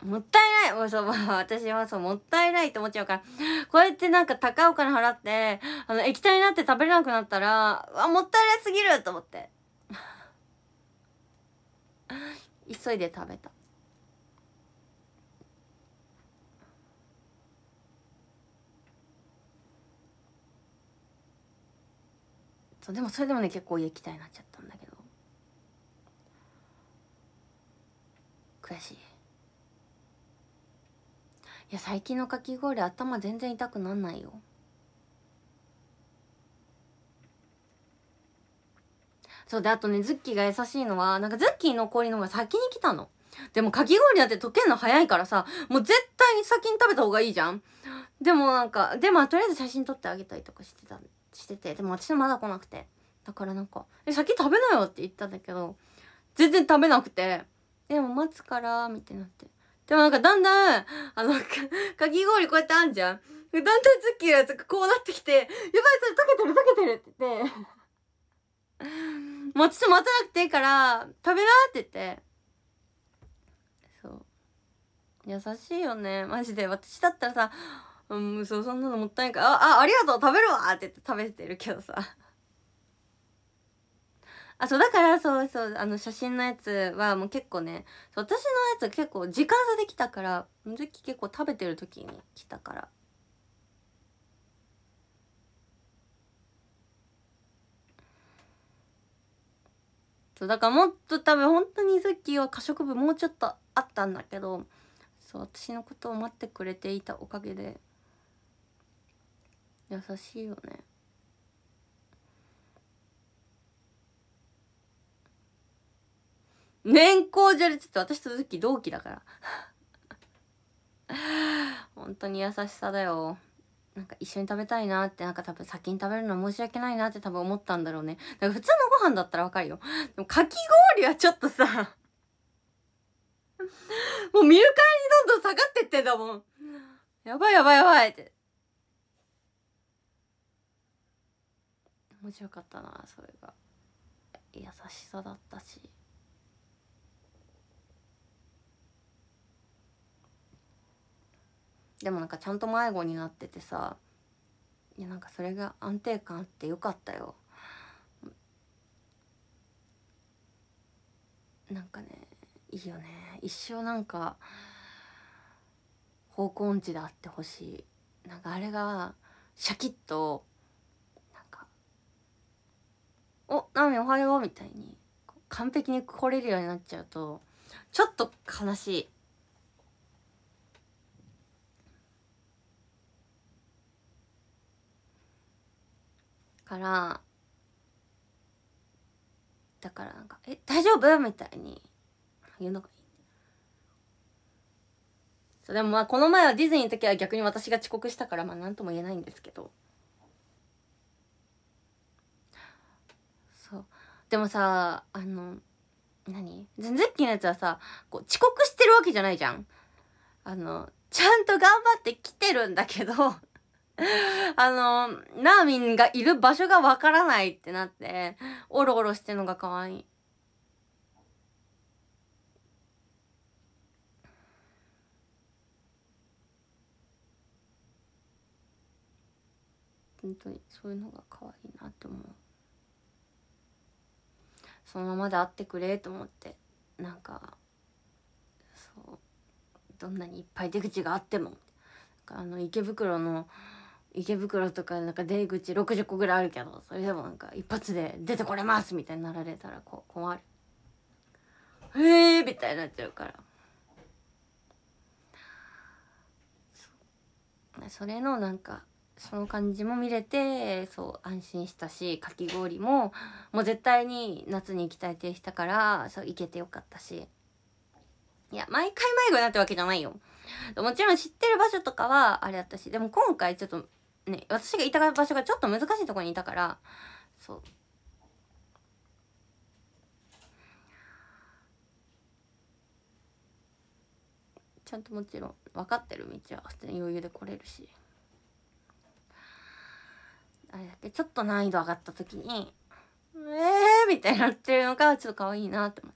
うもったいないもうそう私はそうもったいないと思っちゃうからこうやってなんか高岡お金払ってあの液体になって食べれなくなったらうわもったいないすぎると思って急いで食べたそうでもそれでもね結構液体になっちゃったんだけど悔しいいや最近のかき氷頭全然痛くなんないよそうであとねズッキーが優しいのはなんかズッキーの氷の方が先に来たのでもかき氷だって溶けるの早いからさもう絶対に先に食べた方がいいじゃんでもなんかでもとりあえず写真撮ってあげたりとかしてたしててでも私まだ来なくてだからなんか「え先食べなよ」って言ったんだけど全然食べなくて「でも待つから」みたいになってでもなんかだんだんあの かき氷こうやってあんじゃんだんだんズッキーのやつがこうなってきて「やばいそれ溶けてる溶けてる」って言って もうちょっと待たなくていいから食べなって言ってそう優しいよねマジで私だったらさうんそうそんなのもったいないからああありがとう食べるわって言って食べてるけどさあそうだからそうそうあの写真のやつはもう結構ね私のやつ結構時間差できたからその時結構食べてる時に来たからそうだからもっと多分本当にッキーは過食部もうちょっとあったんだけどそう私のことを待ってくれていたおかげで優しいよね年功序列って私とズッキー同期だから 本当に優しさだよなんか一緒に食べたいなってなんか多分先に食べるの申し訳ないなって多分思ったんだろうねだから普通のご飯だったらわかるよでもかき氷はちょっとさ もう見るからにどんどん下がってってんだもんやばいやばいやばいって面白かったなそれが優しさだったしでもなんかちゃんと迷子になっててさいやなんかそれが安定感あってよかったよなんかねいいよね一生なんか方向音痴であってほしいなんかあれがシャキッとなんか「おなミおはよう」みたいに完璧に来れるようになっちゃうとちょっと悲しいからだからなんか「え大丈夫?」みたいに言うのがいいそうでもまあこの前はディズニーの時は逆に私が遅刻したからまあ何とも言えないんですけどそうでもさあの何ズッキのやつはさこう遅刻してるわけじゃないじゃんあのちゃんと頑張って来てるんだけど あの、ナーミンがいる場所がわからないってなって、おろおろしてるのが可愛い。本当にそういうのが可愛いなって思うそのままで会ってくれと思ってなんかそうどんなにいっぱい出口があってもあの池袋の池袋とかなんか出口60個ぐらいあるけどそれでもなんか一発で出てこれますみたいになられたらこう困る。えーみたいになっちゃうから。それのなんかその感じも見れてそう安心したしかき氷ももう絶対に夏に行きたいってしたからそう行けてよかったしいや毎回迷子になってわけじゃないよもちろん知ってる場所とかはあれだったしでも今回ちょっとね、私がいた場所がちょっと難しいところにいたから、そう。ちゃんともちろん分かってる道は普通に余裕で来れるしあれだけちょっと難易度上がった時に「ええー!」みたいになってるのがちょっと可愛いなって思っ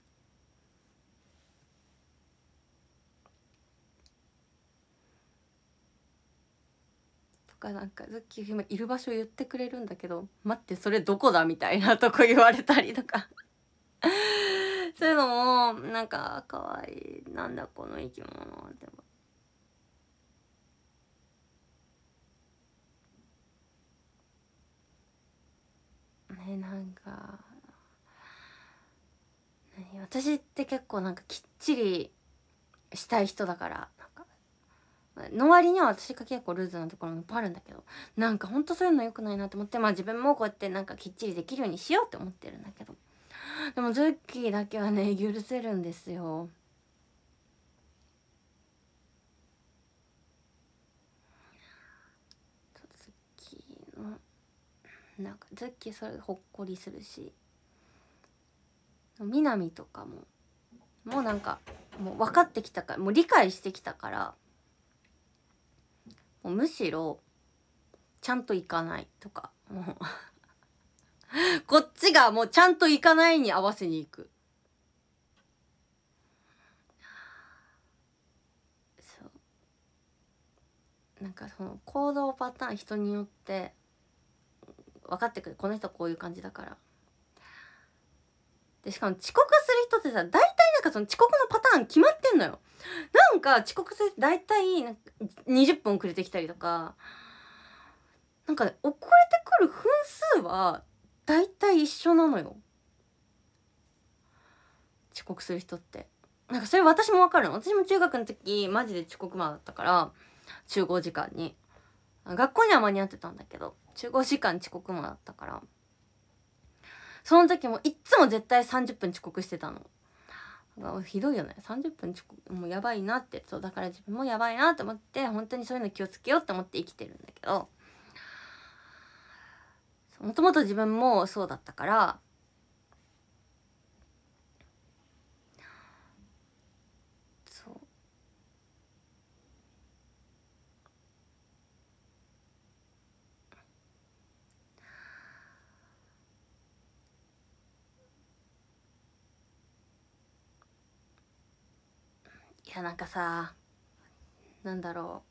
かなんかさっき今いる場所言ってくれるんだけど待ってそれどこだみたいなとこ言われたりとか そういうのもなんか可愛いなんだこの生き物ってねなんか私って結構なんかきっちりしたい人だからの割には私が結構ルーズなところもいっぱいあるんだけどなんかほんとそういうの良くないなと思ってまあ自分もこうやってなんかきっちりできるようにしようって思ってるんだけどでもズッキーだけはね許せるんですよズッキーのなんかズッキーそれほっこりするし南とかももうなんかもう分かってきたからもう理解してきたからもうむしろちゃんと行かないとかもう こっちがもうちゃんと行かないに合わせに行くそうなんかその行動パターン人によって分かってくるこの人こういう感じだからでしかも遅刻する人ってさ大体なんかその遅刻のパターン決まってんのよなんか遅刻する大体なんか20分遅れてきたりとかなんか、ね、遅れてくる分数は大体一緒なのよ遅刻する人ってなんかそれ私もわかるの私も中学の時マジで遅刻魔だったから集合時間に学校には間に合ってたんだけど集合時間遅刻魔だったからその時もいっつも絶対30分遅刻してたの。ひどいよね30分遅刻もうやばいなってそうだから自分もやばいなと思って本当にそういうの気をつけようと思って生きてるんだけどもともと自分もそうだったからいやなんかさなんだろ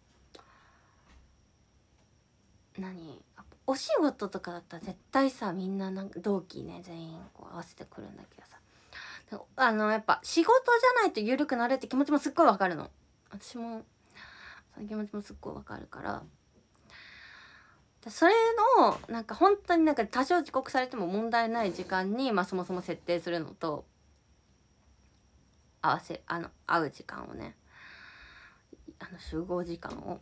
う何お仕事とかだったら絶対さみんななんか同期ね全員こう合わせてくるんだけどさあのやっぱ仕事じゃないと緩くなるって気持ちもすっごいわかるの私もその気持ちもすっごいわかるからそれのなんか本当になんか多少遅刻されても問題ない時間に、まあ、そもそも設定するのと合わせあの会う時間をねあの集合時間を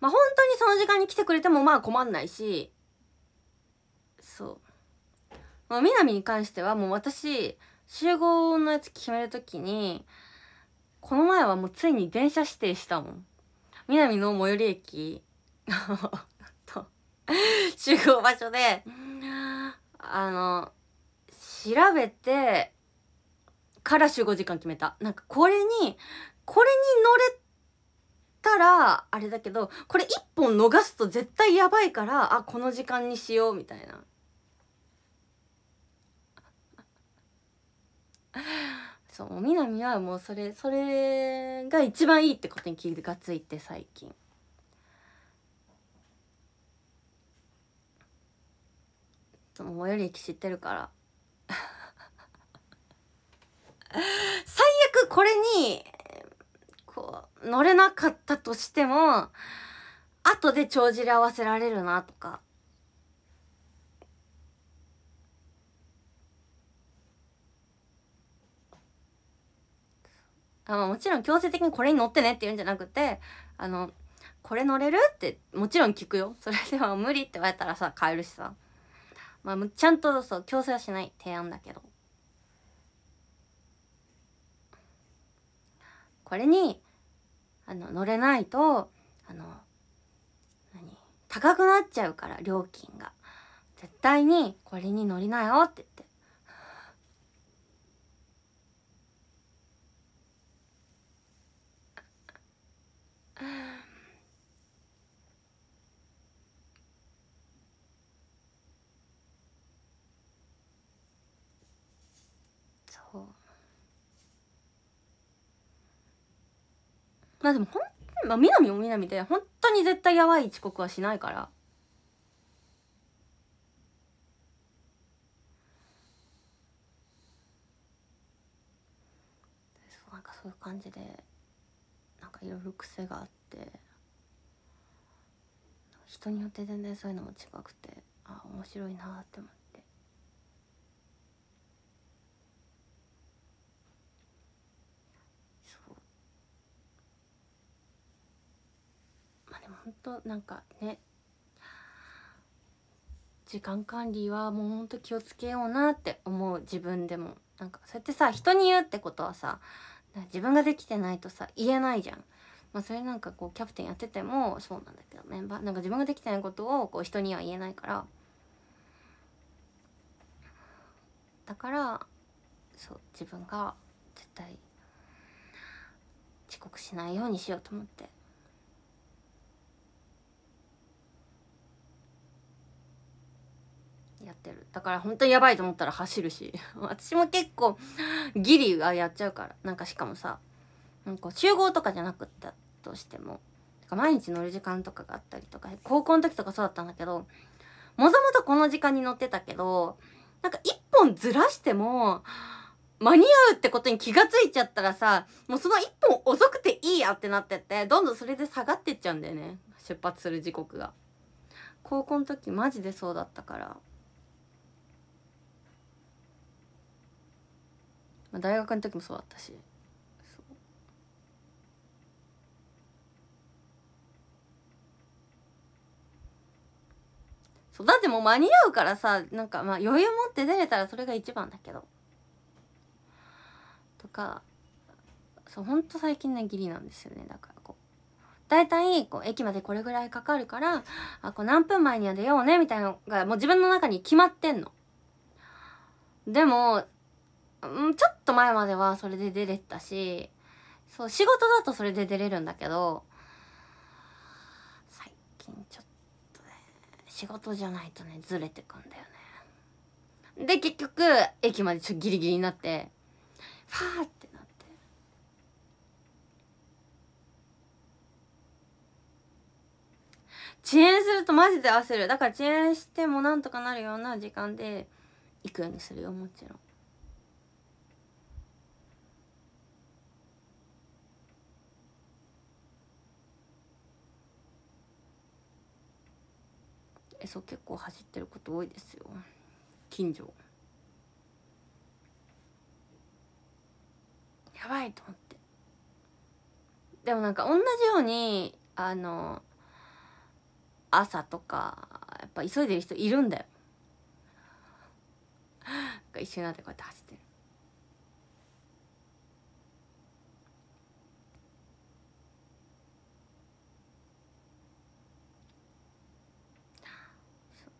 まあ本当にその時間に来てくれてもまあ困んないしそうもう南に関してはもう私集合のやつ決める時にこの前はもうついに電車指定したもん南の最寄り駅 と集合場所であの調べてから集合時間決めた。なんかこれに、これに乗れたら、あれだけど、これ一本逃すと絶対やばいから、あ、この時間にしよう、みたいな。そう、みなみはもうそれ、それが一番いいってことに気がついて、最近。最寄り駅知ってるから。最悪これに、こう、乗れなかったとしても、後で帳尻合わせられるなとか。あもちろん強制的にこれに乗ってねって言うんじゃなくて、あの、これ乗れるってもちろん聞くよ。それでは無理って言われたらさ、帰えるしさ。まあ、ちゃんとそう、強制はしない提案だけど。これにあの乗れないとあの何高くなっちゃうから料金が絶対にこれに乗りなよって言って。まあでもほん、まあ、南も南で本当に絶対やばい遅刻はしないからなんかそういう感じでなんかいろいろ癖があって人によって全然そういうのも違くてあ面白いなって思って。本当なんかね時間管理はもうほんと気をつけようなって思う自分でもなんかそうやってさ人に言うってことはさ自分ができてないとさ言えないじゃん。まあ、それなんかこうキャプテンやっててもそうなんだけどメンバーなんか自分ができてないことをこう人には言えないからだからそう自分が絶対遅刻しないようにしようと思ってやってるだから本当にやばいと思ったら走るし 私も結構ギリがやっちゃうからなんかしかもさなんか集合とかじゃなくったとしても毎日乗る時間とかがあったりとか高校の時とかそうだったんだけどもともとこの時間に乗ってたけどなんか1本ずらしても間に合うってことに気が付いちゃったらさもうその1本遅くていいやってなってってどんどんそれで下がってっちゃうんだよね出発する時刻が。高校の時マジでそうだったからまあ、大学の時もそうだったしそうだってもう間に合うからさなんかまあ余裕持って出れたらそれが一番だけどとかそうほんと最近のギリなんですよねだからこう大体こう駅までこれぐらいかかるからあこう何分前には出ようねみたいなのがもう自分の中に決まってんのでもうんちょっと前まではそれで出れたしそう仕事だとそれで出れるんだけど最近ちょっとね仕事じゃないとねずれてくんだよねで結局駅までちょっとギリギリになってファーってなって遅延するとマジで焦るだから遅延してもなんとかなるような時間で行くようにするよもちろんえそう結構走ってること多いですよ近所やばいと思ってでもなんか同じようにあの朝とかやっぱ急いでる人いるんだよ一緒になってこうやって走ってる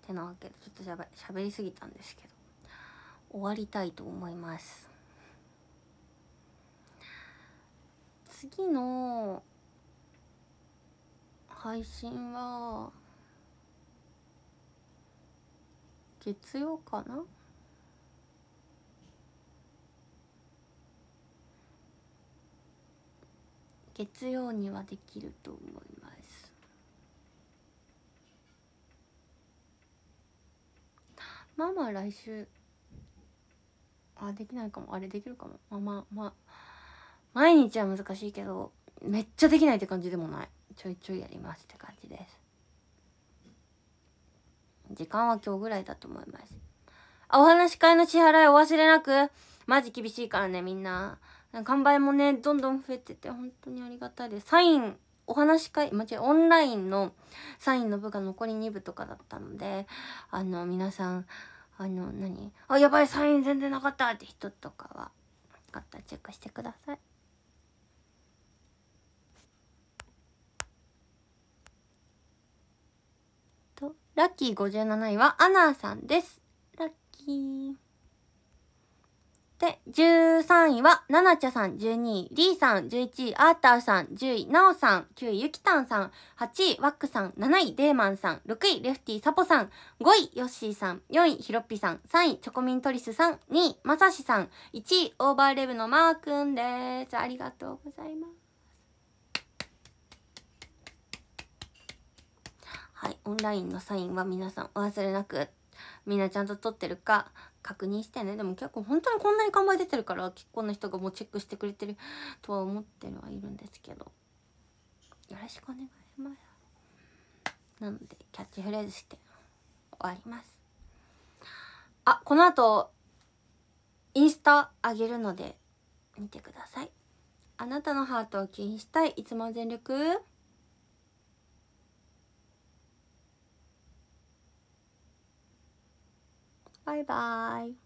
てなわけでちょっとしゃべしゃべりすぎたんですけど終わりたいと思います次の配信は月曜かな月曜にはできると思いますまあまあ来週あできないかもあれできるかもまあまあまあ毎日は難しいけどめっちゃできないって感じでもないちょいちょいやりますって感じです時間は今日ぐらいだと思いますあお話し会の支払いお忘れなくマジ厳しいからねみんな完売もねどんどん増えてて本当にありがたいですサインお話し会間違いオンラインのサインの部が残り2部とかだったのであの皆さんあの何あやばいサイン全然なかったって人とかはよかったらチェックしてくださいとラッキー57位はアナーさんですラッキーで、13位は、ななちゃさん、12位、りーさん、11位、アーターさん、10位、なおさん、9位、ゆきたんさん、8位、ワックさん、7位、デーマンさん、6位、レフティー、サポさん、5位、ヨッシーさん、4位、ひろっぴさん、3位、チョコミントリスさん、2位、まさしさん、1位、オーバーレブのマーくんです。ありがとうございます。はい、オンラインのサインは皆さんお忘れなく、みんなちゃんと取ってるか、確認してねでも結構本当にこんなに看板出てるから結構な人がもうチェックしてくれてるとは思ってるはいるんですけどよろしくお願いしますなのでキャッチフレーズして終わりますあこの後インスタあげるので見てくださいあなたのハートを気にしたいいつも全力バイバイ。